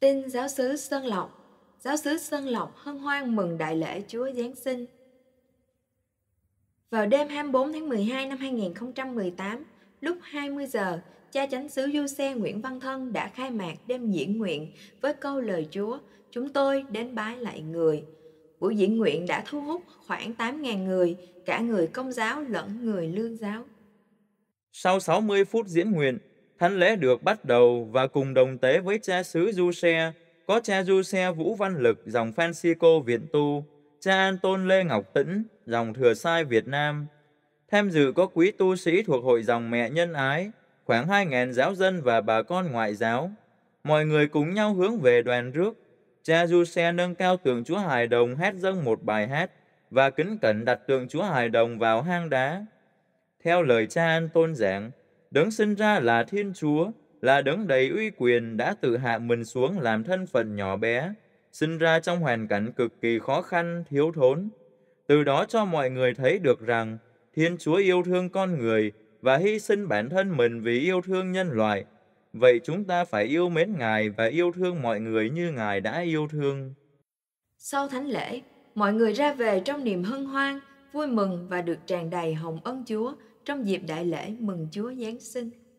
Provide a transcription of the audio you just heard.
Tin giáo sứ Sơn Lộc Giáo sứ Sơn Lộc hân hoan mừng đại lễ Chúa Giáng sinh. Vào đêm 24 tháng 12 năm 2018, lúc 20 giờ, cha chánh xứ Du Xe Nguyễn Văn Thân đã khai mạc đêm diễn nguyện với câu lời Chúa, chúng tôi đến bái lại người. Buổi diễn nguyện đã thu hút khoảng 8.000 người, cả người công giáo lẫn người lương giáo. Sau 60 phút diễn nguyện, Thánh lễ được bắt đầu và cùng đồng tế với cha xứ Du Xe, có cha Du Xe Vũ Văn Lực dòng Francisco Viện Tu, cha An Tôn Lê Ngọc Tĩnh dòng Thừa Sai Việt Nam. Tham dự có quý tu sĩ thuộc hội dòng mẹ nhân ái, khoảng 2.000 giáo dân và bà con ngoại giáo. Mọi người cùng nhau hướng về đoàn rước. Cha Du Xe nâng cao tượng Chúa Hài Đồng hát dâng một bài hát và kính cẩn đặt tượng Chúa Hài Đồng vào hang đá. Theo lời cha An Tôn giảng, đấng sinh ra là Thiên Chúa, là đấng đầy uy quyền đã tự hạ mình xuống làm thân phận nhỏ bé, sinh ra trong hoàn cảnh cực kỳ khó khăn, thiếu thốn. Từ đó cho mọi người thấy được rằng Thiên Chúa yêu thương con người và hy sinh bản thân mình vì yêu thương nhân loại. Vậy chúng ta phải yêu mến Ngài và yêu thương mọi người như Ngài đã yêu thương. Sau thánh lễ, mọi người ra về trong niềm hân hoan, vui mừng và được tràn đầy hồng ân Chúa – trong dịp đại lễ mừng Chúa Giáng sinh.